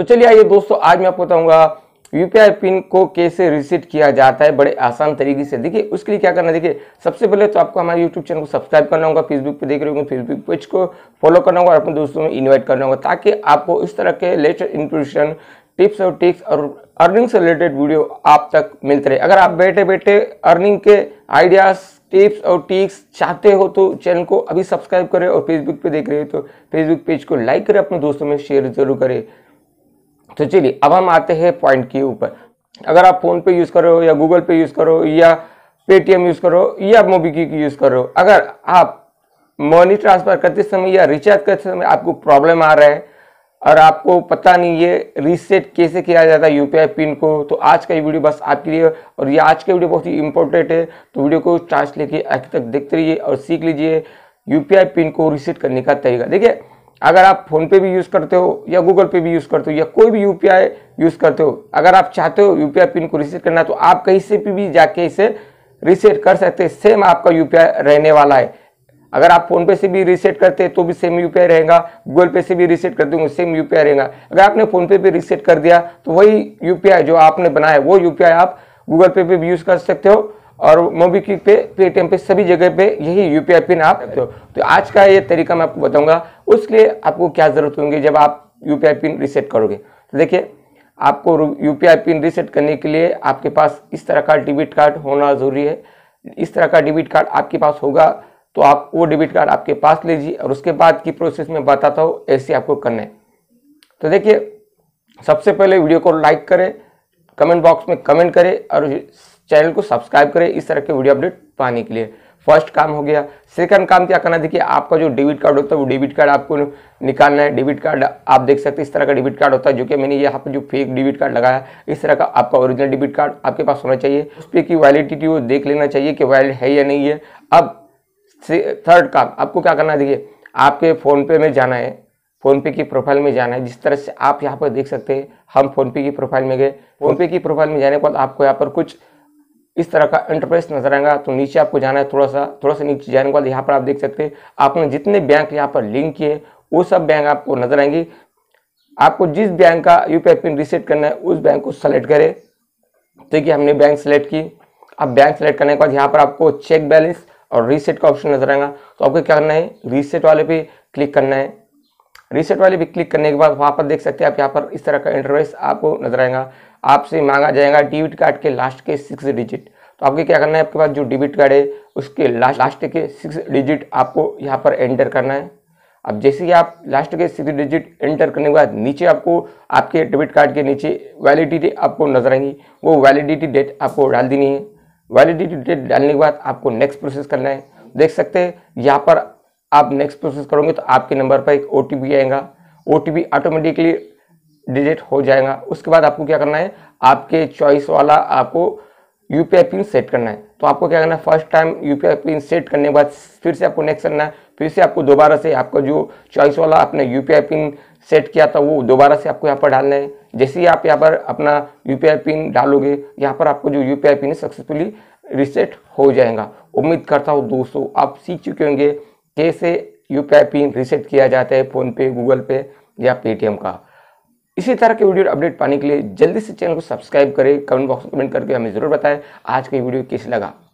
तो चलिए आइए दोस्तों आज मैं आपको बताऊंगा यूपीआई पिन को कैसे रिसेट किया जाता है बड़े आसान तरीके से देखिए उसके लिए क्या करना देखिए सबसे पहले तो आपको हमारे यूट्यूब चैनल को सब्सक्राइब करना होगा फेसबुक पे देख रहे होंगे फेसबुक पेज को फॉलो करना होगा और अपने दोस्तों में इन्वाइट करना होगा ताकि आपको इस तरह के लेटेस्ट इन्फॉर्मेशन टिप्स और टिक्स और अर्निंग से रिलेटेड वीडियो आप तक मिलते रहे अगर आप बैठे बैठे अर्निंग के आइडियाज़ टिप्स और टिक्स चाहते हो तो चैनल को अभी सब्सक्राइब करें और फेसबुक पे देख रहे हो तो फेसबुक पेज को लाइक करें अपने दोस्तों में शेयर जरूर करें तो चलिए अब हम आते हैं पॉइंट के ऊपर अगर आप फ़ोन पे यूज़ करो या गूगल पे यूज़ करो या पेटीएम यूज़ करो या मोबीक्विक यूज़ करो अगर आप मनी ट्रांसफ़र करते समय या रिचार्ज करते समय आपको प्रॉब्लम आ रहा है और आपको पता नहीं है रीसेट कैसे किया जाता है यूपीआई पिन को तो आज का ये वीडियो बस आपके लिए और ये आज का वीडियो बहुत ही इंपॉर्टेंट है तो वीडियो को चांस लेके आखिर तक देखते रहिए और सीख लीजिए यूपीआई पिन को रीसेट करने का तरीका देखिए अगर आप फ़ोनपे भी यूज़ करते हो या गूगल पे भी यूज़ करते हो या कोई भी यूपीआई यूज़ करते हो अगर आप चाहते हो यूपीआई पिन को रिसेट करना तो आप कहीं से भी जाके इसे रिसेट कर सकते हैं सेम आपका यूपीआई रहने वाला है अगर आप फोनपे से भी रिसेट करते हैं तो भी सेम यूपीआई रहेगा गूगल पे से भी रिसेट करते हो सेम यूपीआई रहेगा अगर आपने फोनपे पे रिसेट कर दिया तो वही यूपीआई जो आपने बनाया वो यूपीआई आप गूगल पे पे भी यूज़ कर सकते हो और मोबीक्विक पे पेटीएम पे सभी जगह पे यही यूपीआई पिन आप तो, तो आज का ये तरीका मैं आपको बताऊंगा उसके लिए आपको क्या ज़रूरत होगी जब आप यूपीआई पिन रिसेट करोगे तो देखिए आपको यूपीआई पिन रिसेट करने के लिए आपके पास इस तरह का डेबिट कार्ड होना ज़रूरी है इस तरह का डेबिट कार्ड आपके पास होगा तो आप वो डेबिट कार्ड आपके पास लीजिए और उसके बाद की प्रोसेस में बताता हूँ ऐसे आपको करना है तो देखिए सबसे पहले वीडियो को लाइक करें कमेंट बॉक्स में कमेंट करें और चैनल को सब्सक्राइब करें इस तरह के वीडियो अपडेट पाने के लिए फर्स्ट काम हो गया सेकंड काम क्या करना देखिए आपका जो डेबिट कार्ड होता है वो डेबिट कार्ड आपको निकालना है डेबिट कार्ड आप देख सकते हैं इस तरह का डेबिट कार्ड होता है जो कि मैंने यहाँ पर जो फेक डेबिट कार्ड लगाया है इस तरह का आपका ओरिजिनल डेबिट कार्ड आपके पास होना चाहिए उस पर की वैलिडिटी वो देख लेना चाहिए कि वैलिड है या नहीं है अब थर्ड काम आपको क्या करना देखिए आपके फ़ोनपे में जाना है फ़ोनपे की प्रोफाइल में जाना है जिस तरह से आप यहाँ पर देख सकते हैं हम फ़ोनपे की प्रोफाइल में गए फ़ोनपे की प्रोफाइल में जाने के बाद आपको यहाँ पर कुछ इस तरह का इंटरप्रेस नजर आएगा तो नीचे आपको जाना है थोड़ा सा थोड़ा सा नीचे जाने के बाद यहाँ पर आप देख सकते हैं आपने जितने बैंक यहाँ पर लिंक किए वो सब बैंक आपको नजर आएंगे आपको जिस बैंक का यू पिन रिसेट करना है उस बैंक को सेलेक्ट करें तो देखिए हमने बैंक सेलेक्ट की अब बैंक सेलेक्ट करने के बाद यहाँ पर आपको चेक बैलेंस और रीसेट का ऑप्शन नजर आएगा तो आपको क्या करना है रीसेट वाले पे क्लिक करना है रिसेट वाले भी क्लिक करने के बाद वहाँ पर देख सकते हैं आप यहाँ पर इस तरह का इंटरवेस आपको नजर आएगा आपसे मांगा जाएगा डेबिट कार्ड के लास्ट के सिक्स डिजिट तो आपको क्या करना है आपके पास जो डेबिट कार्ड है उसके लास्ट लास्ट के सिक्स डिजिट आपको यहाँ पर एंटर करना है अब जैसे ही आप लास्ट के सिक्स डिजिट एंटर करने के बाद नीचे आपको आपके डेबिट कार्ड के नीचे वैलिडिटी आपको नजर आएंगी वो वैलिडिटी डेट आपको डाल देनी है वैलिडिटी डेट डालने के बाद आपको नेक्स्ट प्रोसेस करना है देख सकते हैं यहाँ पर आप नेक्स्ट प्रोसेस करोगे तो आपके नंबर पर एक ओ आएगा ओ ऑटोमेटिकली डिजिट हो जाएगा उसके बाद आपको क्या करना है आपके चॉइस वाला आपको यू पिन सेट करना है तो आपको क्या करना है first time U pin set करने के बाद फिर से आपको नेक्स्ट करना है फिर तो से आपको दोबारा से आपका जो चॉइस वाला आपने यू पिन सेट किया था वो दोबारा से आपको यहाँ पर डालना है जैसे ही आप यहाँ पर अपना यू पिन डालोगे यहाँ पर आपको जो यू पिन सक्सेसफुली रिसेट हो जाएगा उम्मीद करता हूँ दोस्तों आप सीख चुके होंगे U P U pin reset किया जाता है फ़ोनपे गूगल पे या पेटीएम का इसी तरह के वीडियो अपडेट पाने के लिए जल्दी से चैनल को सब्सक्राइब करें कमेंट बॉक्स में कमेंट करके हमें ज़रूर बताएं आज का वीडियो कैसे लगा